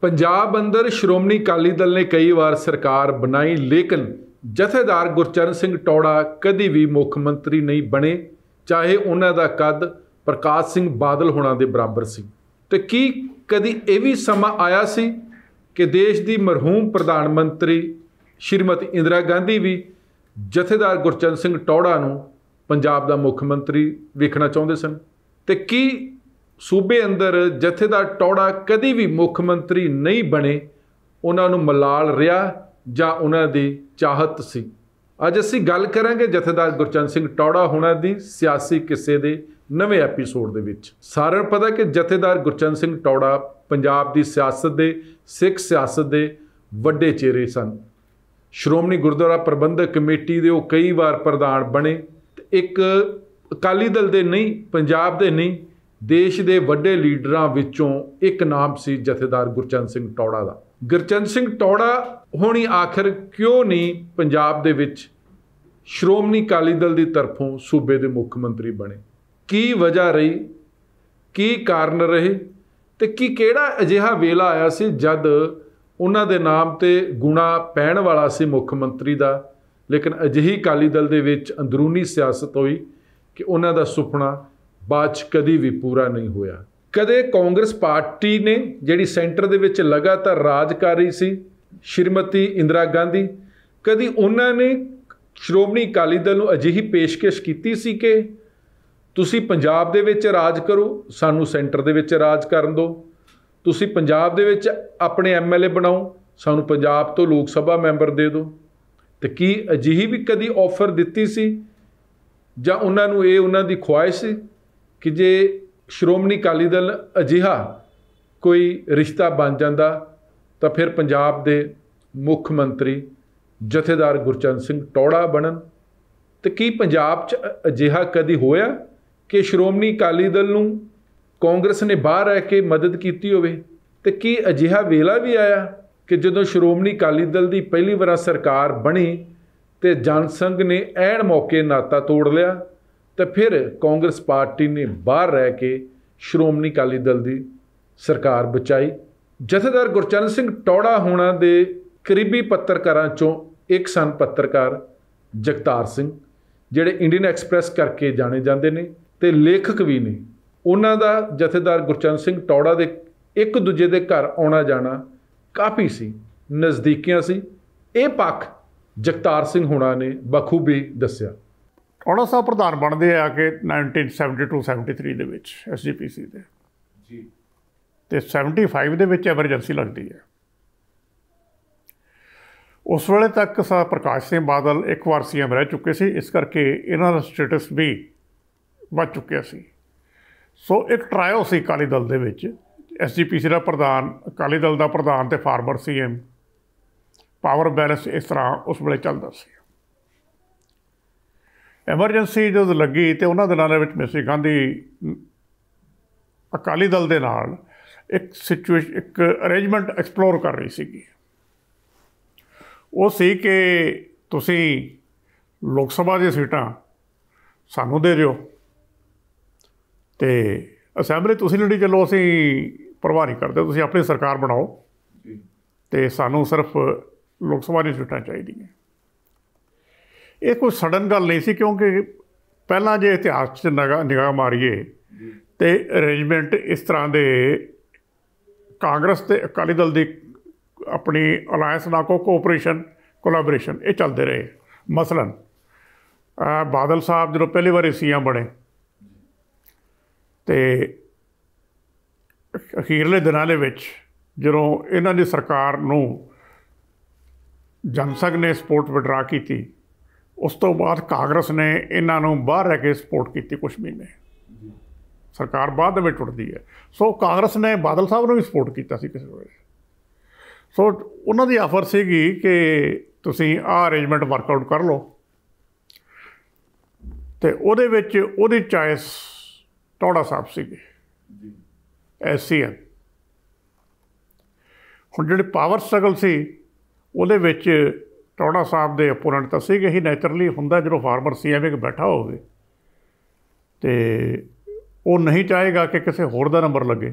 ਪੰਜਾਬ ਅੰਦਰ ਸ਼੍ਰੋਮਣੀ ਅਕਾਲੀ ਦਲ ਨੇ ਕਈ ਵਾਰ ਸਰਕਾਰ ਬਣਾਈ ਲੇਕਿਨ ਜਥੇਦਾਰ ਗੁਰਚਰਨ ਸਿੰਘ ਟੌੜਾ ਕਦੀ ਵੀ ਮੁੱਖ ਮੰਤਰੀ ਨਹੀਂ ਬਣੇ ਚਾਹੇ ਉਹਨਾਂ ਦਾ ਕੱਦ ਪ੍ਰਕਾਸ਼ ਸਿੰਘ ਬਾਦਲ ਹੋਣਾ ਦੇ ਬਰਾਬਰ ਸੀ ਤੇ ਕੀ ਕਦੀ ਇਹ ਵੀ ਸਮਾਂ ਆਇਆ ਸੀ ਕਿ ਦੇਸ਼ ਦੀ ਮਰਹੂਮ ਪ੍ਰਧਾਨ ਮੰਤਰੀ ਸ਼੍ਰੀਮਤੀ ਇੰਦਰਾ ਗਾਂਧੀ ਵੀ ਜਥੇਦਾਰ ਗੁਰਚਰਨ ਸਿੰਘ ਟੌੜਾ ਨੂੰ ਪੰਜਾਬ ਦਾ ਮੁੱਖ ਮੰਤਰੀ ਵੇਖਣਾ ਚਾਹੁੰਦੇ ਸਨ ਤੇ ਕੀ ਸੂਬੇ ਅੰਦਰ ਜਥੇਦਾਰ ਟੌੜਾ ਕਦੀ ਵੀ ਮੁੱਖ ਮੰਤਰੀ ਨਹੀਂ ਬਣੇ ਉਹਨਾਂ ਨੂੰ ਮਲਾਲ ਰਿਹਾ ਜਾਂ ਉਹਨਾਂ ਦੀ ਚਾਹਤ ਸੀ ਅੱਜ ਅਸੀਂ ਗੱਲ ਕਰਾਂਗੇ ਜਥੇਦਾਰ ਗੁਰਚੰਦ ਸਿੰਘ ਟੌੜਾ ਹੋਣਾ ਦੀ ਸਿਆਸੀ ਕਿਸੇ ਦੇ ਨਵੇਂ ਐਪੀਸੋਡ ਦੇ ਵਿੱਚ ਸਾਰਿਆਂ ਨੂੰ ਪਤਾ ਕਿ ਜਥੇਦਾਰ ਗੁਰਚੰਦ ਸਿੰਘ ਟੌੜਾ ਪੰਜਾਬ ਦੀ ਸਿਆਸਤ ਦੇ ਸਿੱਖ ਸਿਆਸਤ ਦੇ ਵੱਡੇ ਚਿਹਰੇ ਸਨ ਸ਼੍ਰੋਮਣੀ ਗੁਰਦੁਆਰਾ ਪ੍ਰਬੰਧਕ ਕਮੇਟੀ ਦੇ ਉਹ ਕਈ ਵਾਰ ਪ੍ਰਧਾਨ ਬਣੇ ਇੱਕ ਅਕਾਲੀ ਦਲ ਦੇ ਨਹੀਂ ਪੰਜਾਬ ਦੇ ਨਹੀਂ ਦੇਸ਼ ਦੇ ਵੱਡੇ ਲੀਡਰਾਂ ਵਿੱਚੋਂ ਇੱਕ ਨਾਮ ਸੀ ਜਥੇਦਾਰ ਗੁਰਚੰਦ ਸਿੰਘ ਟੌੜਾ ਦਾ ਗੁਰਚੰਦ ਸਿੰਘ ਟੌੜਾ ਹੋਣੀ ਆਖਰ ਕਿਉਂ ਨਹੀਂ ਪੰਜਾਬ ਦੇ ਵਿੱਚ ਸ਼੍ਰੋਮਣੀ ਅਕਾਲੀ ਦਲ ਦੀ ਤਰਫੋਂ ਸੂਬੇ ਦੇ ਮੁੱਖ ਮੰਤਰੀ ਬਣੇ ਕੀ ਵਜ੍ਹਾ ਰਹੀ ਕੀ ਕਾਰਨ ਰਹੇ ਤੇ ਕੀ ਕਿਹੜਾ ਅਜਿਹਾ ਵੇਲਾ ਆਇਆ ਸੀ ਜਦ ਉਹਨਾਂ ਦੇ ਨਾਮ ਤੇ ਗੁਣਾ ਪੈਣ ਵਾਲਾ ਸੀ ਮੁੱਖ ਮੰਤਰੀ ਦਾ ਲੇਕਿਨ ਅਜਿਹੀ ਅਕਾਲੀ ਦਲ ਦੇ ਵਿੱਚ ਅੰਦਰੂਨੀ ਸਿਆਸਤ ਹੋਈ ਕਿ ਉਹਨਾਂ ਦਾ ਸੁਪਨਾ ਬਾਅਦ ਚ ਕਦੀ ਵੀ ਪੂਰਾ ਨਹੀਂ ਹੋਇਆ ਕਦੇ ਕਾਂਗਰਸ ਪਾਰਟੀ ਨੇ ਜਿਹੜੀ ਸੈਂਟਰ ਦੇ ਵਿੱਚ ਲਗਾਤਾਰ ਰਾਜ ਕਰ ਰਹੀ ਸੀ ਸ਼੍ਰੀਮਤੀ ਇੰਦਰਾ ਗਾਂਧੀ ਕਦੀ ਉਹਨਾਂ ਨੇ ਸ਼੍ਰੋਮਣੀ ਅਕਾਲੀ ਦਲ ਨੂੰ ਅਜਿਹੀ ਪੇਸ਼ਕਸ਼ ਕੀਤੀ ਸੀ ਕਿ ਤੁਸੀਂ ਪੰਜਾਬ ਦੇ ਵਿੱਚ ਰਾਜ ਕਰੋ ਸਾਨੂੰ ਸੈਂਟਰ ਦੇ ਵਿੱਚ ਰਾਜ ਕਰਨ ਦਿਓ ਤੁਸੀਂ ਪੰਜਾਬ ਦੇ ਵਿੱਚ ਆਪਣੇ ਐਮਐਲਏ ਬਣਾਓ ਸਾਨੂੰ ਪੰਜਾਬ ਤੋਂ ਲੋਕ ਸਭਾ ਮੈਂਬਰ ਦੇ ਦਿਓ ਤੇ ਕੀ ਅਜਿਹੀ ਵੀ ਕਦੀ ਆਫਰ ਦਿੱਤੀ ਸੀ ਜਾਂ ਉਹਨਾਂ ਨੂੰ ਇਹ ਉਹਨਾਂ ਦੀ ਖੁਆਇਸ਼ ਸੀ ਕਿ ਜੇ ਸ਼੍ਰੋਮਣੀ ਅਕਾਲੀ ਦਲ ਅਜਿਹਾ ਕੋਈ ਰਿਸ਼ਤਾ ਬਣ ਜਾਂਦਾ ਤਾਂ ਫਿਰ ਪੰਜਾਬ ਦੇ ਮੁੱਖ ਮੰਤਰੀ ਜਥੇਦਾਰ ਗੁਰਚਰਨ ਸਿੰਘ ਟੋੜਾ ਬਣਨ ਤੇ ਕੀ ਪੰਜਾਬ 'ਚ ਅਜਿਹਾ ਕਦੀ ਹੋਇਆ ਕਿ ਸ਼੍ਰੋਮਣੀ ਅਕਾਲੀ ਦਲ ਨੂੰ ਕਾਂਗਰਸ ਨੇ ਬਾਹਰ ਰਹਿ ਕੇ ਮਦਦ ਕੀਤੀ ਹੋਵੇ ਤੇ ਕੀ ਅਜਿਹਾ ਵੇਲਾ ਵੀ ਆਇਆ ਕਿ ਜਦੋਂ ਸ਼੍ਰੋਮਣੀ ਅਕਾਲੀ ਦਲ ਦੀ ਪਹਿਲੀ ਵਾਰ ਸਰਕਾਰ ਬਣੀ ਤੇ ਜਨ ਨੇ ਐਨ ਮੌਕੇ ਨਾਤਾ ਤੋੜ ਲਿਆ ਤੇ ਫਿਰ ਕਾਂਗਰਸ ਪਾਰਟੀ ਨੇ ਬਾਹਰ ਰਹਿ ਕੇ ਸ਼੍ਰੋਮਣੀ ਅਕਾਲੀ ਦਲ ਦੀ ਸਰਕਾਰ ਬਚਾਈ ਜਥੇਦਾਰ ਗੁਰਚਰਨ ਸਿੰਘ ਟੋੜਾ ਹੋਣਾ ਦੇ ਕਰੀਬੀ ਪੱਤਰਕਾਰਾਂ ਚੋਂ ਇੱਕ ਸਨ ਪੱਤਰਕਾਰ ਜਗਤਾਰ ਸਿੰਘ ਜਿਹੜੇ ਇੰਡੀਅਨ ਐਕਸਪ੍ਰੈਸ ਕਰਕੇ ਜਾਣੇ ਜਾਂਦੇ ਨੇ ਤੇ ਲੇਖਕ ਵੀ ਨੇ ਉਹਨਾਂ ਦਾ ਜਥੇਦਾਰ ਗੁਰਚਰਨ ਸਿੰਘ ਟੋੜਾ ਦੇ ਇੱਕ ਦੂਜੇ ਦੇ ਘਰ ਆਉਣਾ ਜਾਣਾ ਕਾਫੀ ਸੀ ਨਜ਼ਦੀਕੀਆਂ ਸੀ ਇਹ ਪੱਖ ਜਗਤਾਰ ਸਿੰਘ ਹੋਣਾ ਨੇ ਬਖੂਬੀ ਦੱਸਿਆ ਔੜਾ ਸਾਹਿਬ ਪ੍ਰਧਾਨ ਬਣਦੇ ਆ ਕਿ 1972 73 ਦੇ ਵਿੱਚ ਐਸਜੀਪੀਸੀ ਦੇ ਜੀ ਤੇ 75 ਦੇ ਵਿੱਚ ਐਮਰਜੈਂਸੀ ਲੱਗਦੀ ਹੈ ਉਸ ਵੇਲੇ ਤੱਕ ਸਾ ਪ੍ਰਕਾਸ਼ ਸਿੰਘ ਬਾਦਲ ਇੱਕ ਵਾਰ ਸੀਐਮ ਰਹਿ ਚੁੱਕੇ ਸੀ ਇਸ ਕਰਕੇ ਇਹਨਾਂ ਦਾ ਸਟੇਟਸ ਵੀ ਵੱਧ ਚੁੱਕਿਆ ਸੀ ਸੋ ਇੱਕ ਟ੍ਰਾਇਓ ਸੀ ਕਾਲੀ ਦਲ ਦੇ ਵਿੱਚ ਐਸਜੀਪੀਸੀ ਦਾ ਪ੍ਰਧਾਨ ਅਕਾਲੀ ਦਲ ਦਾ ਪ੍ਰਧਾਨ ਤੇ ਫਾਰਮਰ ਸੀਐਮ ਪਾਵਰ ਬੈਲੈਂਸ ਇਸ ਤਰ੍ਹਾਂ ਉਸ ਵੇਲੇ ਚੱਲਦਾ ਸੀ ਐਮਰਜੈਂਸੀ ਜਦੋਂ ਲੱਗੀ ਤੇ ਉਹਨਾਂ ਦਿਨਾਂ ਦੇ ਵਿੱਚ ਮਿਸਟਰ ਗਾਂਧੀ ਅਕਾਲੀ ਦਲ ਦੇ ਨਾਲ ਇੱਕ ਸਿਚੁਏਸ਼ਨ ਇੱਕ ਅਰੇਂਜਮੈਂਟ ਐਕਸਪਲੋਰ ਕਰ ਰਹੀ ਸੀਗੀ ਉਹ ਸੀ ਕਿ ਤੁਸੀਂ ਲੋਕ ਸਭਾ ਦੀਆਂ ਸੀਟਾਂ ਸਾਨੂੰ ਦੇ ਦਿਓ ਤੇ ਅਸੈਂਬਲੀ ਤੁਸੀਂ ਲੜੀ ਚੱਲੋ ਅਸੀਂ ਪਰਵਾਹੀ ਕਰਦੇ ਤੁਸੀਂ ਆਪਣੀ ਸਰਕਾਰ ਬਣਾਓ ਤੇ ਸਾਨੂੰ ਸਿਰਫ ਲੋਕ ਸਭਾ ਦੀਆਂ ਸੀਟਾਂ ਚਾਹੀਦੀਆਂ ਇਹ ਕੋਈ ਸਡਨ ਗੱਲ ਨਹੀਂ ਸੀ ਕਿਉਂਕਿ ਪਹਿਲਾਂ ਜੇ ਇਤਿਹਾਸ 'ਚ ਨਿਗਾਹ ਨਿਗਾਹ ਮਾਰੀਏ ਤੇ ਅਰੇਂਜਮੈਂਟ ਇਸ ਤਰ੍ਹਾਂ ਦੇ ਕਾਂਗਰਸ ਤੇ ਅਕਾਲੀ ਦਲ ਦੀ ਆਪਣੀ ਅਲਾਈਅੰਸ ਨਾਲ ਕੋ ਕੋਆਪਰੇਸ਼ਨ ਕੋਲੈਬੋਰੇਸ਼ਨ ਇਹ ਚੱਲਦੇ ਰਹੇ ਮਸਲਨ ਬਾਦਲ ਸਾਹਿਬ ਜਦੋਂ ਪਹਿਲੀ ਵਾਰ ਸੀਐਮ ਬਣੇ ਤੇ ਅਖੀਰਲੇ ਦਿਨਾਂ ਦੇ ਵਿੱਚ ਜਦੋਂ ਇਹਨਾਂ ਦੀ ਸਰਕਾਰ ਨੂੰ ਜਨਸਗ ਨੇ ਸਪੋਰਟ ਵਿਡਰਾ ਕੀਤੀ ਉਸ ਤੋਂ ਬਾਅਦ ਕਾਂਗਰਸ ਨੇ ਇਹਨਾਂ ਨੂੰ ਬਾਹਰ ਰਹਿ ਕੇ ਸਪੋਰਟ ਕੀਤੀ ਕੁਝ ਮਹੀਨੇ ਸਰਕਾਰ ਬਾਅਦ ਵਿੱਚ ਟੁੱਟਦੀ ਹੈ ਸੋ ਕਾਂਗਰਸ ਨੇ ਬਾਦਲ ਸਾਹਿਬ ਨੂੰ ਵੀ ਸਪੋਰਟ ਕੀਤਾ ਸੀ ਕਿਸੇ ਵੇਲੇ ਸੋ ਉਹਨਾਂ ਦੀ ਆਫਰ ਸੀਗੀ ਕਿ ਤੁਸੀਂ ਆ ਅਰੇਂਜਮੈਂਟ ਵਰਕਆਊਟ ਕਰ ਲਓ ਤੇ ਉਹਦੇ ਵਿੱਚ ਉਹਦੀ ਚੋਇਸ ਟੋੜਾ ਸਾਹਿਬ ਸੀਗੇ ਜੀ ਐਸਸੀਐਮ ਹੁਣ ਜਿਹੜੇ ਪਾਵਰ ਸਟਰਗਲ ਸੀ ਉਹਦੇ ਵਿੱਚ ਟੌੜਾ ਸਾਹਿਬ ਦੇ ਅਪੋਨੈਂਟ ਤਾਂ ਕਿ ਹੀ ਨੇਚਰਲੀ ਹੁੰਦਾ ਜਦੋਂ ਫਾਰਮਰ ਸੀਐਮਏ ਕੇ ਬੈਠਾ ਹੋਵੇ ਤੇ ਉਹ ਨਹੀਂ ਚਾਹੇਗਾ ਕਿ ਕਿਸੇ ਹੋਰ ਦਾ ਨੰਬਰ ਲੱਗੇ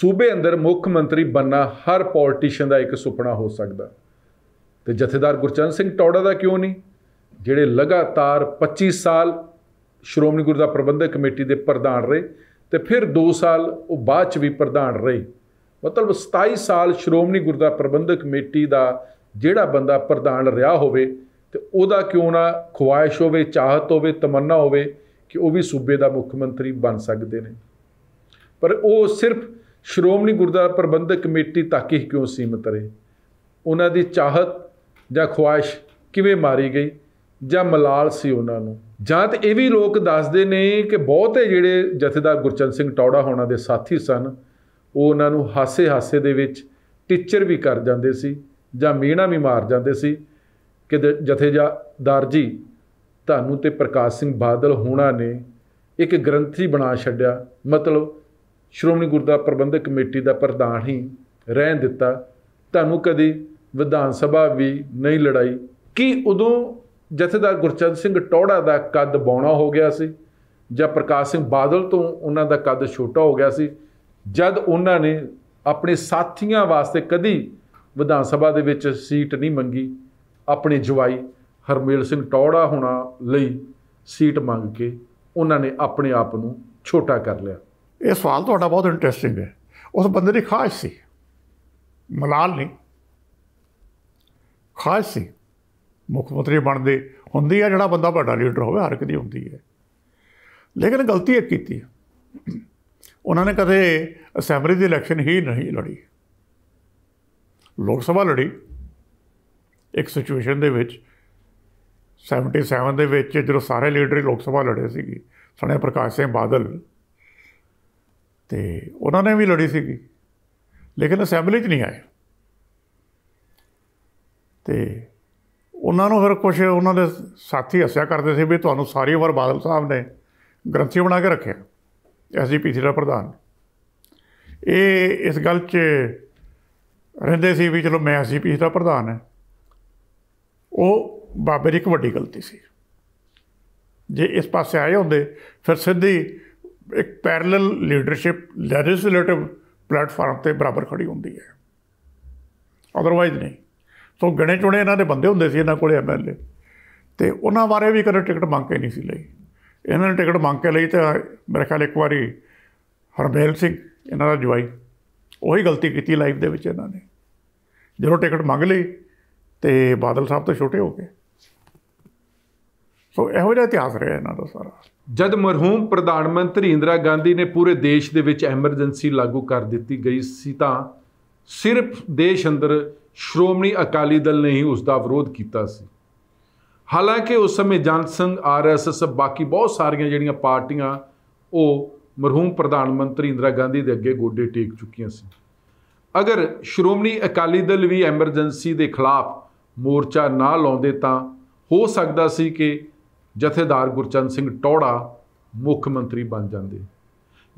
ਸੂਬੇ ਅੰਦਰ ਮੁੱਖ ਮੰਤਰੀ ਬੰਨਾ ਹਰ ਪੋਲਿਟਿਸ਼ੀਅਨ ਦਾ ਇੱਕ ਸੁਪਨਾ ਹੋ ਸਕਦਾ ਤੇ ਜਥੇਦਾਰ ਗੁਰਚਰਨ ਸਿੰਘ ਟੌੜਾ ਦਾ ਕਿਉਂ ਨਹੀਂ ਜਿਹੜੇ ਲਗਾਤਾਰ 25 ਸਾਲ ਸ਼੍ਰੋਮਣੀ ਗੁਰਦਾ ਪ੍ਰਬੰਧਕ ਕਮੇਟੀ ਦੇ ਪ੍ਰਧਾਨ ਰਹੇ ਤੇ ਫਿਰ 2 ਸਾਲ ਉਹ ਬਾਅਦ ਚ ਵੀ ਪ੍ਰਧਾਨ ਰਹੇ ਮਤਲਬ 27 ਸਾਲ ਸ਼੍ਰੋਮਣੀ ਗੁਰਦਾ ਪ੍ਰਬੰਧਕ ਕਮੇਟੀ ਦਾ ਜਿਹੜਾ ਬੰਦਾ ਪ੍ਰਧਾਨ ਰਿਹਾ ਹੋਵੇ ਤੇ ਉਹਦਾ ਕਿਉਂ ਨਾ ਖੁਆਇਸ਼ ਹੋਵੇ ਚਾਹਤ ਹੋਵੇ ਤਮੰਨਾ ਹੋਵੇ ਕਿ ਉਹ ਵੀ ਸੂਬੇ ਦਾ ਮੁੱਖ ਮੰਤਰੀ ਬਣ ਸਕਦੇ ਨੇ ਪਰ ਉਹ ਸਿਰਫ ਸ਼੍ਰੋਮਣੀ ਗੁਰਦੁਆਰਾ ਪ੍ਰਬੰਧਕ ਕਮੇਟੀ ਤੱਕ ਹੀ ਕਿਉਂ ਸੀਮਤ ਰਹੇ ਉਹਨਾਂ ਦੀ ਚਾਹਤ ਜਾਂ ਖੁਆਇਸ਼ ਕਿਵੇਂ ਮਾਰੀ ਗਈ ਜਾਂ ਮਲਾਲ ਸੀ ਉਹਨਾਂ ਨੂੰ ਜਾਂ ਤੇ ਇਹ ਵੀ ਲੋਕ ਦੱਸਦੇ ਨੇ ਕਿ ਬਹੁਤੇ ਜਿਹੜੇ ਜਥੇਦਾਰ ਗੁਰਚੰਦ ਸਿੰਘ ਟੌੜਾ ਹੋਣਾ ਦੇ ਸਾਥੀ ਸਨ ਉਹ ਉਹਨਾਂ ਨੂੰ ਹਾਸੇ ਹਾਸੇ ਦੇ ਵਿੱਚ ਟੀਚਰ ਵੀ ਕਰ ਜਾਂਦੇ ਸੀ ਜਾਂ ਮੀਣਾ ਵੀ ਮਾਰ ਜਾਂਦੇ ਸੀ ਕਿ ਜਥੇਦਾਰ ਜੀ ਤੁਹਾਨੂੰ ਤੇ ਪ੍ਰਕਾਸ਼ ਸਿੰਘ ਬਾਦਲ ਹੋਣਾ ਨੇ ਇੱਕ ਗ੍ਰੰਥੀ ਬਣਾ ਛੱਡਿਆ ਮਤਲਬ ਸ਼੍ਰੋਮਣੀ ਗੁਰਦੁਆਰਾ ਪ੍ਰਬੰਧਕ ਕਮੇਟੀ ਦਾ ਪ੍ਰਧਾਨ ਹੀ ਰਹਿਣ ਦਿੱਤਾ ਤੁਹਾਨੂੰ ਕਦੀ ਵਿਧਾਨ ਸਭਾ ਵੀ ਨਹੀਂ ਲੜਾਈ ਕੀ ਉਦੋਂ ਜਥੇਦਾਰ ਗੁਰਚੰਦ ਸਿੰਘ ਟੋੜਾ ਦਾ ਕੱਦ ਬੌਣਾ ਹੋ ਗਿਆ ਸੀ ਜਾਂ ਪ੍ਰਕਾਸ਼ ਸਿੰਘ ਬਾਦਲ ਤੋਂ ਉਹਨਾਂ ਦਾ ਕੱਦ ਛੋਟਾ ਹੋ ਗਿਆ ਸੀ ਜਦ ਉਹਨਾਂ ਨੇ ਆਪਣੇ ਸਾਥੀਆਂ ਵਾਸਤੇ ਕਦੀ ਵਿਧਾਨ ਸਭਾ ਦੇ ਵਿੱਚ ਸੀਟ ਨਹੀਂ ਮੰਗੀ ਆਪਣੇ ਜਵਾਈ ਹਰਮੇਲ ਸਿੰਘ ਟੌੜਾ ਹੋਣਾ ਲਈ ਸੀਟ ਮੰਗ ਕੇ ਉਹਨਾਂ ਨੇ ਆਪਣੇ ਆਪ ਨੂੰ ਛੋਟਾ ਕਰ ਲਿਆ ਇਹ ਸਵਾਲ ਤੁਹਾਡਾ ਬਹੁਤ ਇੰਟਰਸਟਿੰਗ ਹੈ ਉਸ ਬੰਦੇ ਦੀ ਖਾਸ਼ ਸੀ ਮਲਾਲ ਨਹੀਂ ਖਾਸ਼ ਸੀ ਮੁੱਖ ਮੰਤਰੀ ਬਣਦੇ ਹੁੰਦੀ ਹੈ ਜਿਹੜਾ ਬੰਦਾ ਵੱਡਾ ਲੀਡਰ ਹੋਵੇ ਹਰ ਇੱਕ ਦੀ ਹੁੰਦੀ ਹੈ ਲੇਕਿਨ ਗਲਤੀ ਇਹ ਕੀਤੀ ਉਹਨਾਂ ਨੇ ਕਦੇ ਅਸੈਂਬਲੀ ਦੀ ਇਲੈਕਸ਼ਨ ਹੀ ਨਹੀਂ ਲੜੀ ਲੋਕ ਸਭਾ ਲੜੀ ਇੱਕ ਸਿਚੁਏਸ਼ਨ ਦੇ ਵਿੱਚ 77 ਦੇ ਵਿੱਚ ਜਦੋਂ ਸਾਰੇ ਲੀਡਰ ਲੋਕ ਸਭਾ ਲੜੇ ਸੀਗੇ ਸਣੇ ਪ੍ਰਕਾਸ਼ ਸਿੰਘ ਬਾਦਲ ਤੇ ਉਹਨਾਂ ਨੇ ਵੀ ਲੜੀ ਸੀਗੀ ਲੇਕਿਨ ਅਸੈਂਬਲੀ 'ਚ ਨਹੀਂ ਆਏ ਤੇ ਉਹਨਾਂ ਨੂੰ ਫਿਰ ਕੁਝ ਉਹਨਾਂ ਦੇ ਸਾਥੀ ਹੱਸਿਆ ਕਰਦੇ ਸੀ ਵੀ ਤੁਹਾਨੂੰ ਸਾਰੀ ਵਾਰ ਬਾਦਲ ਸਾਹਿਬ ਨੇ ਗ੍ਰੰਥੀ ਬਣਾ ਕੇ ਰੱਖਿਆ ਐਸਜੀਪੀਸੀ ਦਾ ਪ੍ਰਧਾਨ ਇਹ ਇਸ ਗੱਲ 'ਚ ਰਹਿੰਦੇ ਸੀ ਵੀ ਚਲੋ ਮੈਂ ਪੀਸ ਦਾ ਪ੍ਰਧਾਨ ਹੈ ਉਹ ਬਾਬੇ ਦੀ ਇੱਕ ਵੱਡੀ ਗਲਤੀ ਸੀ ਜੇ ਇਸ ਪਾਸੇ ਆਏ ਹੁੰਦੇ ਫਿਰ ਸਿੱਧੀ ਇੱਕ ਪੈਰਲਲ ਲੀਡਰਸ਼ਿਪ ਲੈਜਿਸਲੇਟਿਵ ਪਲੇਟਫਾਰਮ ਤੇ ਬਰਾਬਰ ਖੜੀ ਹੁੰਦੀ ਹੈ ਆਦਰਵਾਇਜ਼ ਨਹੀਂ ਸੋ ਗਣੇ ਚੁਣੇ ਇਹਨਾਂ ਦੇ ਬੰਦੇ ਹੁੰਦੇ ਸੀ ਇਹਨਾਂ ਕੋਲੇ ਐਮਐਲਏ ਤੇ ਉਹਨਾਂ ਬਾਰੇ ਵੀ ਕਦੇ ਟਿਕਟ ਮੰਗ ਕੇ ਨਹੀਂ ਸੀ ਲਈ ਇਹਨਾਂ ਨੇ ਟਿਕਟ ਮੰਗ ਕੇ ਲਈ ਤਾਂ ਮੇਰੇ ਖਿਆਲ ਇੱਕ ਵਾਰੀ ਹਰਮੇਲ ਸਿੰਘ ਇਹਨਾਂ ਦਾ ਜਵਾਈ ਉਹੀ ਗਲਤੀ ਕੀਤੀ ਲਾਈਫ ਦੇ ਵਿੱਚ ਇਹਨਾਂ ਨੇ ਜਦੋਂ ਟਿਕਟ ਮੰਗ ਲਈ ਤੇ ਬਾਦਲ ਸਾਹਿਬ ਤੋਂ ਛੋਟੇ ਹੋ ਗਏ ਸੋ ਇਹੋ ਜਿਹਾ ਇਤਿਹਾਸ ਰਿਹਾ ਇਹਨਾਂ ਦਾ ਸਾਰਾ ਜਦ ਮਰਹੂਮ ਪ੍ਰਧਾਨ ਮੰਤਰੀ ਇੰਦਰਾ ਗਾਂਧੀ ਨੇ ਪੂਰੇ ਦੇਸ਼ ਦੇ ਵਿੱਚ ਐਮਰਜੈਂਸੀ ਲਾਗੂ ਕਰ ਦਿੱਤੀ ਗਈ ਸੀ ਤਾਂ ਸਿਰਫ ਦੇਸ਼ ਅੰਦਰ ਸ਼੍ਰੋਮਣੀ ਅਕਾਲੀ ਦਲ ਨੇ ਹੀ ਉਸ ਦਾ ਵਿਰੋਧ ਕੀਤਾ ਸੀ ਹਾਲਾਂਕਿ ਉਸ ਸਮੇਂ ਜਨਸੰਘ ਆਰਐਸਐਸ ਬਾਕੀ ਬਹੁਤ ਸਾਰੀਆਂ ਜਿਹੜੀਆਂ ਪਾਰਟੀਆਂ ਉਹ ਮਰਹੂਮ ਪ੍ਰਧਾਨ ਮੰਤਰੀ ਇੰਦਰਾ ਗਾਂਧੀ ਦੇ ਅੱਗੇ ਗੋਡੇ ਟੇਕ ਚੁੱਕੀਆਂ ਸੀ ਅਗਰ ਸ਼੍ਰੋਮਣੀ ਅਕਾਲੀ ਦਲ ਵੀ ਐਮਰਜੈਂਸੀ ਦੇ ਖਿਲਾਫ ਮੋਰਚਾ ਨਾ ਲਾਉਂਦੇ ਤਾਂ ਹੋ ਸਕਦਾ ਸੀ ਕਿ ਜਥੇਦਾਰ ਗੁਰਚੰਦ ਸਿੰਘ ਟੋੜਾ ਮੁੱਖ ਮੰਤਰੀ ਬਣ ਜਾਂਦੇ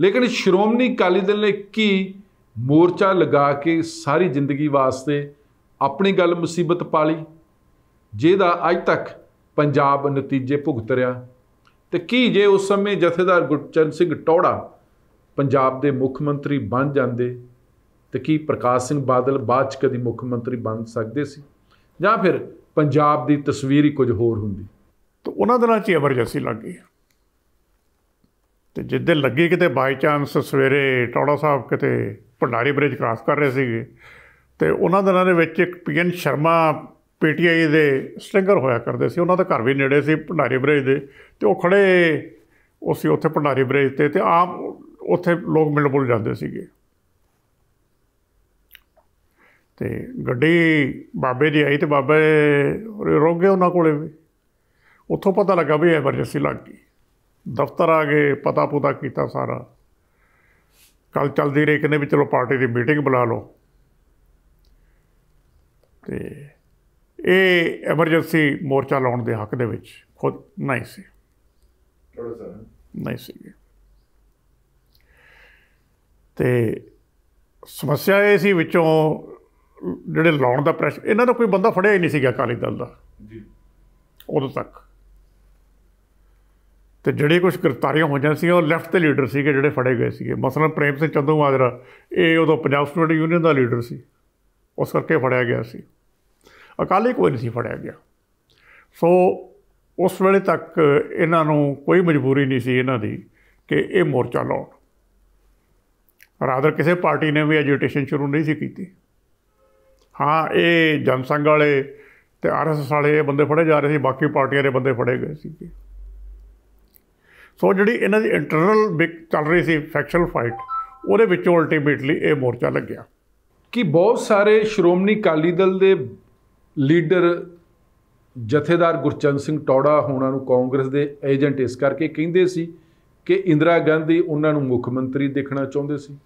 ਲੇਕਿਨ ਸ਼੍ਰੋਮਣੀ ਅਕਾਲੀ ਦਲ ਨੇ ਕੀ ਮੋਰਚਾ ਲਗਾ ਕੇ ਸਾਰੀ ਜ਼ਿੰਦਗੀ ਵਾਸਤੇ ਆਪਣੀ ਗੱਲ ਮੁਸੀਬਤ ਪਾ ਲਈ ਜਿਹਦਾ ਅੱਜ ਤੱਕ ਪੰਜਾਬ ਨਤੀਜੇ ਭੁਗਤ ਰਿਹਾ ਤੇ ਕੀ ਜੇ ਉਸ ਸਮੇਂ ਜਥੇਦਾਰ ਗੁਰਚਰਨ ਸਿੰਘ ਟੌੜਾ ਪੰਜਾਬ ਦੇ ਮੁੱਖ ਮੰਤਰੀ ਬਣ ਜਾਂਦੇ ਤੇ ਕੀ ਪ੍ਰਕਾਸ਼ ਸਿੰਘ ਬਾਦਲ ਬਾਅਦ ਚ ਕਦੀ ਮੁੱਖ ਮੰਤਰੀ ਬਣ ਸਕਦੇ ਸੀ ਜਾਂ ਫਿਰ ਪੰਜਾਬ ਦੀ ਤਸਵੀਰ ਹੀ ਕੁਝ ਹੋਰ ਹੁੰਦੀ ਤਾਂ ਉਹਨਾਂ ਦਿਨਾਂ 'ਚ ਐਮਰਜੈਂਸੀ ਲੱਗ ਗਈ ਤੇ ਜਿੱਦੇ ਲੱਗੇ ਕਿਤੇ ਬਾਈ ਚਾਂਸ ਸਵੇਰੇ ਟੌੜਾ ਸਾਹਿਬ ਕਿਤੇ ਭੰਡਾਰੀ ਬ੍ਰਿਜ ਕ੍ਰਾਸ ਕਰ ਰਹੇ ਸੀਗੇ ਤੇ ਉਹਨਾਂ ਦਿਨਾਂ ਦੇ ਵਿੱਚ ਇੱਕ ਪੀਐਨ ਸ਼ਰਮਾ ਪੀਟੀਆਈ ਦੇ ਸਟ੍ਰਿੰਗਰ ਹੋਇਆ ਕਰਦੇ ਸੀ ਉਹਨਾਂ ਦਾ ਘਰ ਵੀ ਨੇੜੇ ਸੀ ਭੰਡਾਰੀ ਬ੍ਰਿਜ ਦੇ ਤੇ ਉਹ ਖੜੇ ਉਸੇ ਉੱਥੇ ਭੰਡਾਰੀ ਬ੍ਰਿਜ ਤੇ ਤੇ ਆਮ ਉੱਥੇ ਲੋਕ ਮਿਲ ਬੁਲ ਜਾਂਦੇ ਸੀਗੇ ਤੇ ਗੱਡੀ ਬਾਬੇ ਦੀ ਆਈ ਤੇ ਬਾਬੇ ਰੋਗੇ ਉਹਨਾਂ ਕੋਲੇ ਵੀ ਉੱਥੋਂ ਪਤਾ ਲੱਗਾ ਵੀ ਐਮਰਜੈਂਸੀ ਲੱਗ ਗਈ ਦਫ਼ਤਰ ਆ ਗਏ ਪਤਾ ਪੁਤਾ ਕੀਤਾ ਸਾਰਾ ਕੱਲ ਚੱਲਦੀ ਰਹੀ ਕਿਨੇ ਵੀ ਚਲੋ ਪਾਰਟੀ ਦੀ ਮੀਟਿੰਗ ਬੁਲਾ ਲਓ ਤੇ ਇਹ ਐਮਰਜੈਂਸੀ ਮੋਰਚਾ ਲਾਉਣ ਦੇ ਹੱਕ ਦੇ ਵਿੱਚ ਖੁਦ ਨਹੀਂ ਸੀ ਨਹੀਂ ਸੀ ਤੇ ਸਮੱਸਿਆ ਇਹ ਸੀ ਵਿੱਚੋਂ ਜਿਹੜੇ ਲਾਉਣ ਦਾ ਪ੍ਰੈਸ਼ਰ ਇਹਨਾਂ ਦਾ ਕੋਈ ਬੰਦਾ ਫੜਿਆ ਹੀ ਨਹੀਂ ਸੀਗਾ ਕਾਲੀ ਦਲ ਦਾ ਜੀ ਉਦੋਂ ਤੱਕ ਤੇ ਜਿਹੜੇ ਕੁਝ ਗ੍ਰਿਫਤਾਰੀਆਂ ਹੋ ਜਾਂਦੀਆਂ ਸੀ ਉਹ ਲੈਫਟ ਦੇ ਲੀਡਰ ਸੀਗੇ ਜਿਹੜੇ ਫੜੇ ਗਏ ਸੀਗੇ ਮਸਲਨ ਪ੍ਰੇਮ ਸਿੰਘ ਚੰਦੂ ਮਾਜਰਾ ਇਹ ਉਦੋਂ ਪੰਜਾਬ ਸਟੂਡੈਂਟ ਯੂਨੀਅਨ ਦਾ ਲੀਡਰ ਸੀ ਉਸ ਕਰਕੇ ਫੜਿਆ ਗਿਆ ਸੀ ਅਕਾਲੀ ਕੋਈ ਨਹੀਂ ਸੀ ਫੜਿਆ ਗਿਆ ਸੋ ਉਸ ਵੇਲੇ ਤੱਕ ਇਹਨਾਂ ਨੂੰ ਕੋਈ ਮਜਬੂਰੀ ਨਹੀਂ ਸੀ ਇਹਨਾਂ ਦੀ ਕਿ ਇਹ ਮੋਰਚਾ ਲਾਉਣ ਰਾਦਰ ਕਿਸੇ ਪਾਰਟੀ ਨੇ ਵੀ ਐਜੀਟੇਸ਼ਨ ਸ਼ੁਰੂ ਨਹੀਂ ਸੀ ਕੀਤੀ ਹਾਂ ਇਹ ਜਨਸੰਘ ਵਾਲੇ ਤੇ ਆਰਐਸਐਸ ਵਾਲੇ ਬੰਦੇ ਫੜੇ ਜਾ ਰਹੇ ਸੀ ਬਾਕੀ ਪਾਰਟੀਆਂ ਦੇ ਬੰਦੇ ਫੜੇ ਗਏ ਸੀ ਸੋ ਜਿਹੜੀ ਇਹਨਾਂ ਦੀ ਇੰਟਰਨਲ ਬਿਕ ਚੱਲ ਰਹੀ ਸੀ ਫੈਕਸ਼ਨਲ ਫਾਈਟ ਉਹਦੇ ਵਿੱਚੋਂ ਅਲਟੀਮੇਟਲੀ ਇਹ ਮੋਰਚਾ ਲੱਗਿਆ ਕਿ ਬਹੁਤ ਸਾਰੇ ਸ਼੍ਰੋਮਣੀ ਕਾਲੀ ਦਲ ਦੇ ਲੀਡਰ ਜਥੇਦਾਰ ਗੁਰਚੰਦ ਸਿੰਘ ਟੌੜਾ ਹੋਣਾ ਨੂੰ ਕਾਂਗਰਸ ਦੇ ਏਜੰਟ ਇਸ ਕਰਕੇ ਕਹਿੰਦੇ ਸੀ ਕਿ ਇੰਦਰਾ ਗਾਂਧੀ ਉਹਨਾਂ ਨੂੰ ਮੁੱਖ ਮੰਤਰੀ ਦੇਖਣਾ ਚਾਹੁੰਦੇ ਸੀ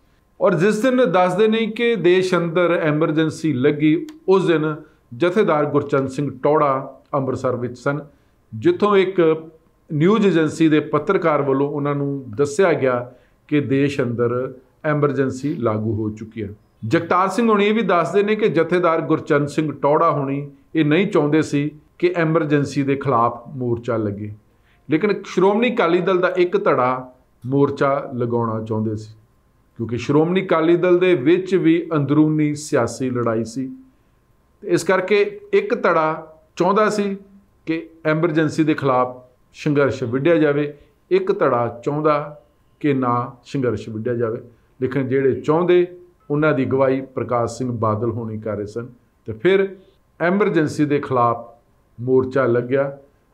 ਔਰ ਜਿਸ ਦਿਨ ਦੱਸਦੇ ਨਹੀਂ ਕਿ ਦੇਸ਼ ਅੰਦਰ ਐਮਰਜੈਂਸੀ ਲੱਗੀ ਉਸ ਦਿਨ ਜਥੇਦਾਰ ਗੁਰਚੰਦ ਸਿੰਘ ਟੌੜਾ ਅੰਮ੍ਰਿਤਸਰ ਵਿੱਚ ਸਨ ਜਿੱਥੋਂ ਇੱਕ ਨਿਊਜ਼ ਏਜੰਸੀ ਦੇ ਪੱਤਰਕਾਰ ਵੱਲੋਂ ਉਹਨਾਂ ਨੂੰ ਦੱਸਿਆ ਗਿਆ ਕਿ ਦੇਸ਼ ਅੰਦਰ ਐਮਰਜੈਂਸੀ ਲਾਗੂ ਹੋ ਚੁੱਕੀ ਹੈ ਜਗਤਾਰ ਸਿੰਘ ਹੁਣੀ ਇਹ ਵੀ ਦੱਸਦੇ ਨੇ ਕਿ ਜਥੇਦਾਰ ਗੁਰਚੰਦ ਸਿੰਘ ਟੋੜਾ ਹੁਣੀ ਇਹ ਨਹੀਂ ਚਾਹੁੰਦੇ ਸੀ ਕਿ ਐਮਰਜੈਂਸੀ ਦੇ ਖਿਲਾਫ ਮੋਰਚਾ ਲੱਗੇ ਲੇਕਿਨ ਸ਼੍ਰੋਮਣੀ ਅਕਾਲੀ ਦਲ ਦਾ ਇੱਕ ਧੜਾ ਮੋਰਚਾ ਲਗਾਉਣਾ ਚਾਹੁੰਦੇ ਸੀ ਕਿਉਂਕਿ ਸ਼੍ਰੋਮਣੀ ਅਕਾਲੀ ਦਲ ਦੇ ਵਿੱਚ ਵੀ ਅੰਦਰੂਨੀ ਸਿਆਸੀ ਲੜਾਈ ਸੀ ਇਸ ਕਰਕੇ ਇੱਕ ਧੜਾ ਚਾਹੁੰਦਾ ਸੀ ਕਿ ਐਮਰਜੈਂਸੀ ਦੇ ਖਿਲਾਫ ਸੰਘਰਸ਼ ਵਿੱਢਿਆ ਜਾਵੇ ਇੱਕ ਧੜਾ ਚਾਹੁੰਦਾ ਕਿ ਨਾ ਸੰਘਰਸ਼ ਵਿੱਢਿਆ ਜਾਵੇ ਲੇਕਿਨ ਜਿਹੜੇ ਚਾਹੁੰਦੇ ਉਹਨਾਂ ਦੀ ਗਵਾਹੀ ਪ੍ਰਕਾਸ਼ ਸਿੰਘ ਬਾਦਲ ਹੋਣੀ ਕਰ ਰਹੇ ਸਨ ਤੇ ਫਿਰ ਐਮਰਜੈਂਸੀ ਦੇ ਖਿਲਾਫ ਮੋਰਚਾ ਲੱਗਿਆ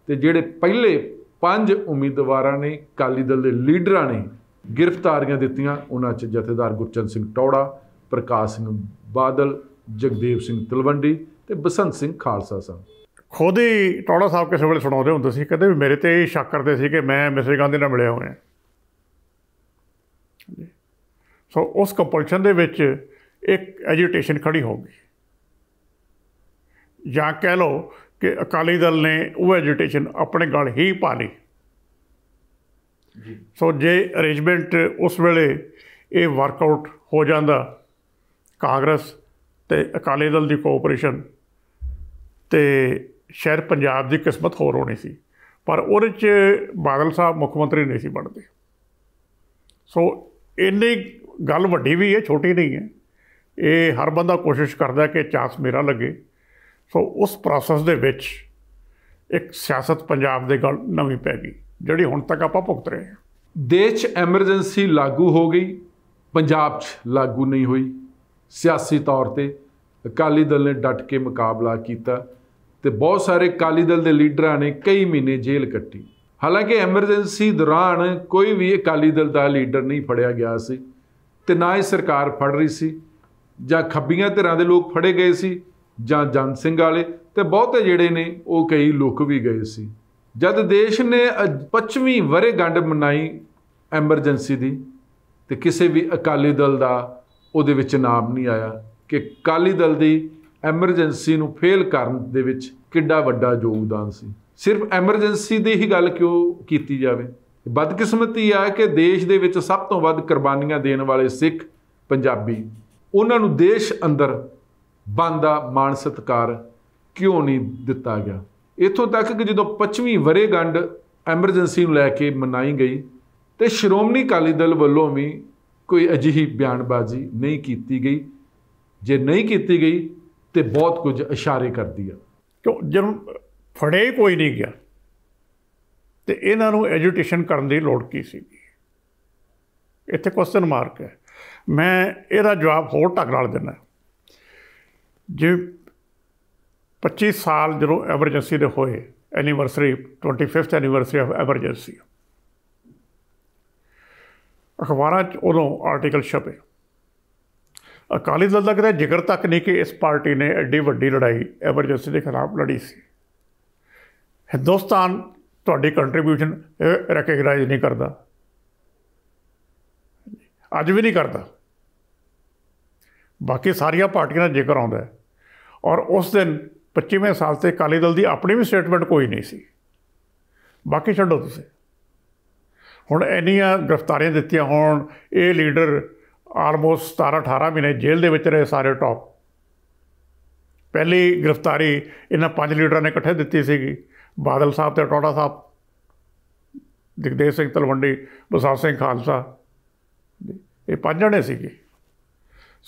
ਤੇ ਜਿਹੜੇ ਪਹਿਲੇ ਪੰਜ ਉਮੀਦਵਾਰਾਂ ਨੇ ਕਾਲੀ ਦਲ ਦੇ ਲੀਡਰਾਂ ਨੇ ਗ੍ਰਿਫਤਾਰੀਆਂ ਦਿੱਤੀਆਂ ਉਹਨਾਂ 'ਚ ਜਥੇਦਾਰ ਗੁਰਚੰਦ ਸਿੰਘ ਟੌੜਾ ਪ੍ਰਕਾਸ਼ ਸਿੰਘ ਬਾਦਲ ਜਗਦੇਵ ਸਿੰਘ ਤਲਵੰਡੀ ਤੇ ਬਸੰਤ ਸਿੰਘ ਖਾਲਸਾ ਸਨ ਖੁਦ ਹੀ ਟੌੜਾ ਸਾਹਿਬ ਕਿਸੇ ਵੇਲੇ ਸੁਣਾਉਂਦੇ ਹੁੰਦੇ ਸੀ ਕਹਿੰਦੇ ਵੀ ਮੇਰੇ ਤੇ ਸ਼ੱਕ ਕਰਦੇ ਸੀ ਕਿ ਮੈਂ ਮਿਸਰ ਗਾਂਧੀ ਨਾਲ ਮਿਲਿਆ ਹੋਇਆ ਸੋ ਉਸ ਕੰਪਲਸ਼ਨ ਦੇ ਵਿੱਚ ਇੱਕ ਐਜੀਟੇਸ਼ਨ ਖੜੀ ਹੋਊਗੀ ਜਾਂ ਕਹਿ ਲਓ ਕਿ ਅਕਾਲੀ ਦਲ ਨੇ ਉਹ ਐਜੀਟੇਸ਼ਨ ਆਪਣੇ ਗਲ ਹੀ ਪਾ ਲਈ ਸੋ ਜੇ ਅਰੇਂਜਮੈਂਟ ਉਸ ਵੇਲੇ ਇਹ ਵਰਕਆਊਟ ਹੋ ਜਾਂਦਾ ਕਾਂਗਰਸ ਤੇ ਅਕਾਲੀ ਦਲ ਦੀ ਕੋਆਪਰੇਸ਼ਨ ਤੇ ਸ਼ਹਿਰ ਪੰਜਾਬ ਦੀ ਕਿਸਮਤ ਹੋਰ ਹੋਣੀ ਸੀ ਪਰ ਉਹਦੇ 'ਚ ਬਾਦਲ ਸਾਹਿਬ ਮੁੱਖ ਮੰਤਰੀ ਨਹੀਂ ਸੀ ਬਣਦੇ ਸੋ ਇੰਨੇ ਗੱਲ ਵੱਡੀ ਵੀ ਹੈ ਛੋਟੀ ਨਹੀਂ ਹੈ ਇਹ ਹਰ ਬੰਦਾ ਕੋਸ਼ਿਸ਼ ਕਰਦਾ ਕਿ ਚਾਂਸ ਮੇਰਾ ਲੱਗੇ ਸੋ ਉਸ ਪ੍ਰੋਸੈਸ ਦੇ ਵਿੱਚ ਇੱਕ ਸਿਆਸਤ ਪੰਜਾਬ ਦੇ ਗੱਲ ਨਵੀਂ ਪੈ ਗਈ ਜਿਹੜੀ ਹੁਣ ਤੱਕ ਆਪਾਂ ਭੁਗਤ ਰਹੇ ਹਾਂ ਦੇਸ਼ 'ਚ ਐਮਰਜੈਂਸੀ ਲਾਗੂ ਹੋ ਗਈ ਪੰਜਾਬ 'ਚ ਲਾਗੂ ਨਹੀਂ ਹੋਈ ਸਿਆਸੀ ਤੌਰ ਤੇ ਅਕਾਲੀ ਦਲ ਨੇ ਡਟ ਕੇ ਮੁਕਾਬਲਾ ਕੀਤਾ ਤੇ ਬਹੁਤ ਸਾਰੇ ਅਕਾਲੀ ਦਲ ਦੇ ਲੀਡਰਾਂ ਨੇ ਕਈ ਮਹੀਨੇ ਜੇਲ੍ਹ ਕੱਟੀ ਹਾਲਾਂਕਿ ਐਮਰਜੈਂਸੀ ਦੌਰਾਨ ਕੋਈ ਵੀ ਅਕਾਲੀ ਦਲ ਦਾ ਲੀਡਰ ਨਹੀਂ ਫੜਿਆ ਗਿਆ ਸੀ ਤੇ ਨਾ ਹੀ ਸਰਕਾਰ ਫੜ ਰਹੀ ਸੀ ਜਾਂ ਖੱਬੀਆਂ ਧਿਰਾਂ ਦੇ ਲੋਕ ਫੜੇ ਗਏ ਸੀ ਜਾਂ ਜਨ ਸਿੰਘ ਵਾਲੇ ਤੇ ਬਹੁਤੇ ਜਿਹੜੇ ਨੇ ਉਹ ਕਈ ਲੁਕ ਵੀ ਗਏ ਸੀ ਜਦ ਦੇਸ਼ ਨੇ ਵਰੇ ਗੰਡ ਮਨਾਈ ਐਮਰਜੈਂਸੀ ਦੀ ਤੇ ਕਿਸੇ ਵੀ ਅਕਾਲੀ ਦਲ ਦਾ ਉਹਦੇ ਵਿੱਚ ਨਾਮ ਨਹੀਂ ਆਇਆ ਕਿ ਅਕਾਲੀ ਦਲ ਦੀ ਐਮਰਜੈਂਸੀ ਨੂੰ ਫੇਲ ਕਰਨ ਦੇ ਵਿੱਚ ਕਿੱਡਾ ਵੱਡਾ ਯੋਗਦਾਨ ਸੀ ਸਿਰਫ ਐਮਰਜੈਂਸੀ ਦੀ ਹੀ ਗੱਲ ਕਿਉਂ ਕੀਤੀ ਜਾਵੇ ਬਦਕਿਸਮਤੀ ਆ ਕਿ ਦੇਸ਼ ਦੇ ਵਿੱਚ ਸਭ ਤੋਂ ਵੱਧ ਕੁਰਬਾਨੀਆਂ ਦੇਣ ਵਾਲੇ ਸਿੱਖ ਪੰਜਾਬੀ ਉਹਨਾਂ ਨੂੰ ਦੇਸ਼ ਅੰਦਰ ਬੰਦਾ ਮਾਨ ਸਤਕਾਰ ਕਿਉਂ ਨਹੀਂ ਦਿੱਤਾ ਗਿਆ ਇਥੋਂ ਤੱਕ ਕਿ ਜਦੋਂ 5ਵੀਂ ਵਰੇਗੰਡ ਐਮਰਜੈਂਸੀ ਨੂੰ ਲੈ ਕੇ ਮਨਾਈ ਗਈ ਤੇ ਸ਼੍ਰੋਮਣੀ ਕਾਲੀ ਦਲ ਵੱਲੋਂ ਵੀ ਕੋਈ ਅਜਿਹੀ ਬਿਆਨਬਾਜ਼ੀ ਨਹੀਂ ਕੀਤੀ ਗਈ ਜੇ ਨਹੀਂ ਕੀਤੀ ਗਈ ਤੇ ਬਹੁਤ ਕੁਝ ਇਸ਼ਾਰੇ ਕਰਦੀ ਆ ਕਿਉਂ ਜਦੋਂ ਫੜੇ ਕੋਈ ਨਹੀਂ ਗਿਆ ਤੇ ਇਹਨਾਂ ਨੂੰ ਐਜੂਟੇਸ਼ਨ ਕਰਨ ਦੀ ਲੋੜ ਕੀ ਸੀ ਇੱਥੇ ਕੁਐਸਚਨ ਮਾਰਕ ਹੈ ਮੈਂ ਇਹਦਾ ਜਵਾਬ ਹੋਰ ਢੰਗ ਨਾਲ ਦਿੰਦਾ ਜੇ 25 ਸਾਲ ਜਦੋਂ ਐਮਰਜੈਂਸੀ ਦੇ ਹੋਏ anniversary 25th anniversary of emergency ਅਖਬਾਰਾਂ 'ਚ ਉਦੋਂ ਆਰਟੀਕਲ ਛਪੇ ਅਕਾਲੀ ਦਲ ਦਾ ਕਿਤੇ ਜਿਗਰ ਤੱਕ ਨਹੀਂ ਕਿ ਇਸ ਪਾਰਟੀ ਨੇ ਐਡੀ ਵੱਡੀ ਲੜਾਈ ਐਮਰਜੈਂਸੀ ਦੇ ਖਿਲਾਫ ਲੜੀ ਸੀ ਹਿੰਦੁਸਤਾਨ ਤੁਹਾਡੀ ਕੰਟਰੀਬਿਊਸ਼ਨ ਰੈਕਗਨਾਈਜ਼ ਨਹੀਂ ਕਰਦਾ ਅੱਜ ਵੀ ਨਹੀਂ ਕਰਦਾ ਬਾਕੀ ਸਾਰੀਆਂ ਪਾਰਟੀਆਂ ਦਾ ਜ਼ਿਕਰ ਆਉਂਦਾ ਹੈ ਔਰ ਉਸ ਦਿਨ 25ਵੇਂ ਸਾਲ ਤੇ ਕਾਲੀ ਦਲ ਦੀ ਆਪਣੀ ਵੀ ਸਟੇਟਮੈਂਟ ਕੋਈ ਨਹੀਂ ਸੀ ਬਾਕੀ ਛੱਡੋ ਤੁਸੀਂ ਹੁਣ ਇੰਨੀਆਂ ਗ੍ਰਿਫਤਾਰੀਆਂ ਦਿੱਤੀਆਂ ਹੋਣ ਇਹ ਲੀਡਰ ਆਲਮੋਸਟ 17 18 ਮਹੀਨੇ ਜੇਲ੍ਹ ਦੇ ਵਿੱਚ ਰਹੇ ਸਾਰੇ ਟੌਪ ਪਹਿਲੀ ਗ੍ਰਿਫਤਾਰੀ ਇਹਨਾਂ ਪੰਜ ਲੀਡਰਾਂ ਨੇ ਇਕੱਠੇ ਦਿੱਤੀ ਸੀਗੀ ਬਾਦਲ ਸਾਹਿਬ ਤੇ ਟੋੜਾ ਸਾਹਿਬ ਜਗਦੇਵ ਸਿੰਘ ਤਲਵੰਡੀ ਬਸਾਰ ਸਿੰਘ ਖਾਲਸਾ ਇਹ ਪੰਜ ਜਣੇ ਸੀਗੇ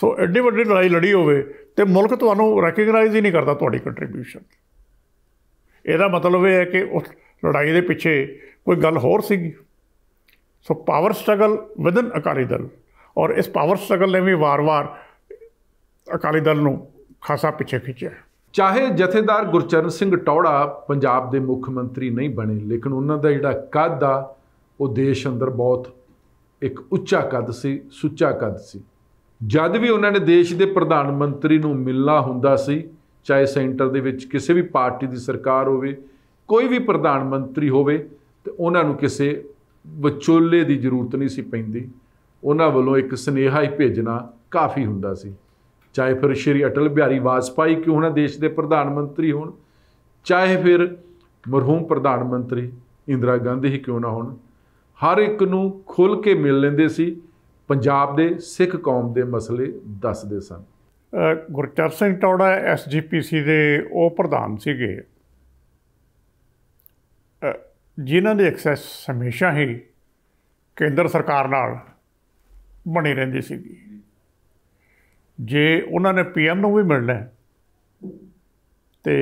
ਸੋ ਐਡੀ ਵੱਡੀ ਲੜਾਈ ਲੜੀ ਹੋਵੇ ਤੇ ਮੁਲਕ ਤੁਹਾਨੂੰ ਰੈਕਗਨਾਈਜ਼ ਹੀ ਨਹੀਂ ਕਰਦਾ ਤੁਹਾਡੀ ਕੰਟਰੀਬਿਊਸ਼ਨ ਇਹਦਾ ਮਤਲਬ ਇਹ ਹੈ ਕਿ ਉਸ ਲੜਾਈ ਦੇ ਪਿੱਛੇ ਕੋਈ ਗੱਲ ਹੋਰ ਸੀਗੀ so power struggle within Akali Dal ਔਰ ਇਸ ਪਾਵਰ ਸਟਰਗਲ ਨੇ ਵੀ ਵਾਰ-ਵਾਰ ਅਕਾਲੀ ਦਲ ਨੂੰ ਖਾਸਾ ਪਿੱਛੇ ਖਿੱਚਿਆ ਚਾਹੇ ਜਥੇਦਾਰ ਗੁਰਚਰਨ ਸਿੰਘ ਟੌੜਾ ਪੰਜਾਬ ਦੇ ਮੁੱਖ ਮੰਤਰੀ ਨਹੀਂ ਬਣੇ ਲੇਕਿਨ ਉਹਨਾਂ ਦਾ ਜਿਹੜਾ ਕੱਦ ਆ ਉਹ ਦੇਸ਼ ਅੰਦਰ ਬਹੁਤ ਇੱਕ ਉੱਚਾ ਕੱਦ ਸੀ ਸੁੱਚਾ ਕੱਦ ਸੀ ਜਦ ਵੀ ਉਹਨਾਂ ਨੇ ਦੇਸ਼ ਦੇ ਪ੍ਰਧਾਨ ਮੰਤਰੀ ਨੂੰ ਮਿਲਣਾ ਹੁੰਦਾ ਸੀ ਚਾਹੇ ਸੈਂਟਰ ਦੇ ਵਿੱਚ ਕਿਸੇ ਵੀ ਪਾਰਟੀ ਦੀ ਸਰਕਾਰ ਹੋਵੇ ਕੋਈ ਵੀ ਪ੍ਰਧਾਨ ਮੰਤਰੀ ਹੋਵੇ ਤੇ ਉਹਨਾਂ ਨੂੰ ਕਿਸੇ ਵਿਚੋਲੇ ਦੀ ਜ਼ਰੂਰਤ ਨਹੀਂ ਸੀ ਪੈਂਦੀ ਉਹਨਾਂ ਵੱਲੋਂ ਇੱਕ ਸਨੇਹਾ ਹੀ ਭੇਜਣਾ ਕਾਫੀ ਹੁੰਦਾ ਸੀ ਚਾਹੇ ਫਿਰ ਸ਼੍ਰੀ ਅਟਲ ਬਿਹਾਰੀ ਵਾਜਪਾਈ ਕਿਉਂ ਨਾ ਦੇਸ਼ ਦੇ ਪ੍ਰਧਾਨ ਮੰਤਰੀ ਹੋਣ ਚਾਹੇ ਫਿਰ ਮਰਹੂਮ ਪ੍ਰਧਾਨ ਮੰਤਰੀ ਇੰਦਰਾ ਗਾਂਧੀ ਹੀ ਕਿਉਂ ਨਾ ਹੋਣ ਹਰ ਇੱਕ ਨੂੰ ਖੁੱਲ ਕੇ ਮਿਲ ਲੈਂਦੇ ਸੀ ਪੰਜਾਬ ਦੇ ਸਿੱਖ ਕੌਮ ਦੇ ਮਸਲੇ ਦੱਸਦੇ ਸਨ ਗੁਰਚਰ ਸਿੰਘ ਟੌੜਾ ਐਸਜੀਪੀਸੀ ਦੇ ਉਹ ਪ੍ਰਧਾਨ ਸੀਗੇ ਜਿਨ੍ਹਾਂ ਦੇ ਐਕਸੈਸ ਹਮੇਸ਼ਾ ਹੀ ਕੇਂਦਰ ਸਰਕਾਰ ਨਾਲ ਬਣੀ ਰਹਿੰਦੀ ਸੀਗੀ ਜੇ ਉਹਨਾਂ ਨੇ ਪੀਐਮ ਨੂੰ ਵੀ ਮਿਲਣਾ ਤੇ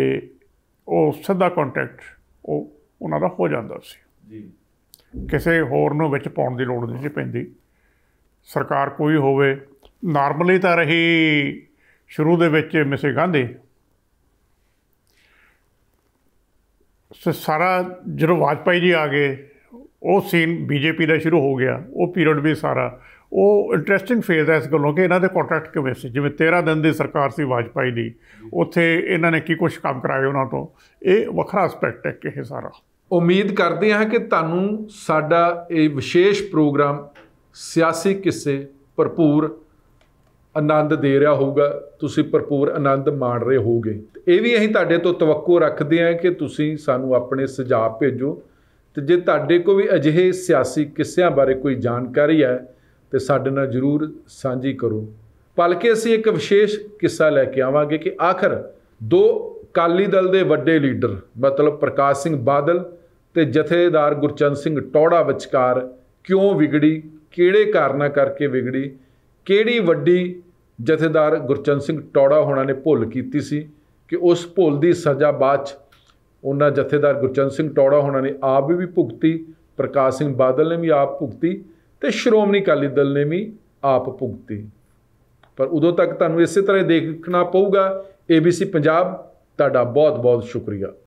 ਉਹ ਸਿੱਧਾ ਕੰਟੈਕਟ ਉਹ ਉਹਨਾਂ ਦਾ ਹੋ ਜਾਂਦਾ ਸੀ ਜੀ ਕਿਸੇ ਹੋਰ ਨੂੰ ਵਿੱਚ ਪਾਉਣ ਦੀ ਲੋੜ ਨਹੀਂ ਸੀ ਪੈਂਦੀ ਸਰਕਾਰ ਕੋਈ ਹੋਵੇ ਨਾਰਮਲੀ ਤਾਂ ਰਹੀ ਸ਼ੁਰੂ ਦੇ ਵਿੱਚ ਮਿਸੇ ਗਾਂਧੀ ਸਾਰਾ ਜਦੋਂ ਵਾਜਪਾਈ ਜੀ ਆ ਗਏ ਉਹ ਸੀਨ ਬੀਜੇਪੀ ਦਾ ਸ਼ੁਰੂ ਹੋ ਗਿਆ ਉਹ ਪੀਰੀਅਡ ਵੀ ਸਾਰਾ ਉਹ ਇੰਟਰਸਟਿੰਗ ਫੇਜ਼ ਐ ਇਸ ਗੱਲੋਂ ਕਿ ਇਹਨਾਂ ਦੇ ਕੰਟਰੈਕਟ ਕਿਵੇਂ ਸੀ ਜਿਵੇਂ 13 ਦਿਨ ਦੀ ਸਰਕਾਰ ਸੀ ਵਾਜਪਾਈ ਦੀ ਉੱਥੇ ਇਹਨਾਂ ਨੇ ਕੀ ਕੁਝ ਕੰਮ ਕਰਾਏ ਉਹਨਾਂ ਤੋਂ ਇਹ ਵੱਖਰਾ ਐਸਪੈਕਟ ਹੈ ਕਿ ਇਹ ਸਾਰਾ ਉਮੀਦ ਕਰਦੇ ਹਾਂ ਕਿ ਤੁਹਾਨੂੰ ਸਾਡਾ ਇਹ ਵਿਸ਼ੇਸ਼ ਪ੍ਰੋਗਰਾਮ ਸਿਆਸੀ ਕਿਸੇ ਭਰਪੂਰ ਆਨੰਦ ਦੇ ਰਿਹਾ ਹੋਊਗਾ ਤੁਸੀਂ ਭਰਪੂਰ ਆਨੰਦ ਮਾਣ ਰਹੇ ਹੋਗੇ ਇਹ ਵੀ ਅਸੀਂ ਤੁਹਾਡੇ ਤੋਂ ਤਵੱਕੂ ਰੱਖਦੇ ਹਾਂ ਕਿ ਤੁਸੀਂ ਸਾਨੂੰ ਆਪਣੇ ਸੁਝਾਅ ਭੇਜੋ ਤੇ ਜੇ ਤੁਹਾਡੇ ਕੋਲ ਵੀ ਅਜਿਹੇ ਸਿਆਸੀ ਕਿੱਸਿਆਂ ਬਾਰੇ ਕੋਈ ਜਾਣਕਾਰੀ ਹੈ ਤੇ ਸਾਡੇ ਨਾਲ ਜਰੂਰ ਸਾਂਝੀ ਕਰੋ ਪਲਕੇ ਅਸੀਂ ਇੱਕ ਵਿਸ਼ੇਸ਼ ਕਿੱਸਾ ਲੈ ਕੇ ਆਵਾਂਗੇ ਕਿ ਆਖਰ ਦੋ ਕਾਲੀ ਦਲ ਦੇ ਵੱਡੇ ਲੀਡਰ ਮਤਲਬ ਪ੍ਰਕਾਸ਼ ਸਿੰਘ ਬਾਦਲ ਤੇ ਜਥੇਦਾਰ ਗੁਰਚੰਦ ਸਿੰਘ ਟੋੜਾ ਵਿਚਕਾਰ ਕਿਉਂ ਵਿਗੜੀ ਕਿਹੜੇ ਕਾਰਨਾਂ ਕਰਕੇ ਵਿਗੜੀ ਕਿਹੜੀ ਵੱਡੀ ਜਥੇਦਾਰ ਗੁਰਚੰਦ ਸਿੰਘ ਟੋੜਾ ਹੋਣਾ ਨੇ ਭੁੱਲ ਕੀਤੀ ਸੀ ਕਿ ਉਸ ਭੁੱਲ ਦੀ ਸਜ਼ਾ ਬਾਅਦ ਉਹਨਾਂ ਜਥੇਦਾਰ ਗੁਰਚੰਦ ਸਿੰਘ ਟੌੜਾ ਹੋਣਾ ਨੇ ਆਪ ਵੀ ਭੁਗਤੀ ਪ੍ਰਕਾਸ਼ ਸਿੰਘ ਬਾਦਲ ਨੇ ਵੀ ਆਪ ਭੁਗਤੀ ਤੇ ਸ਼੍ਰੋਮਣੀ ਅਕਾਲੀ ਦਲ ਨੇ ਵੀ ਆਪ ਭੁਗਤੀ ਪਰ ਉਦੋਂ ਤੱਕ ਤੁਹਾਨੂੰ ਇਸੇ ਤਰ੍ਹਾਂ ਦੇਖਣਾ ਪਊਗਾ ABC ਪੰਜਾਬ ਤੁਹਾਡਾ ਬਹੁਤ ਬਹੁਤ ਸ਼ੁਕਰੀਆ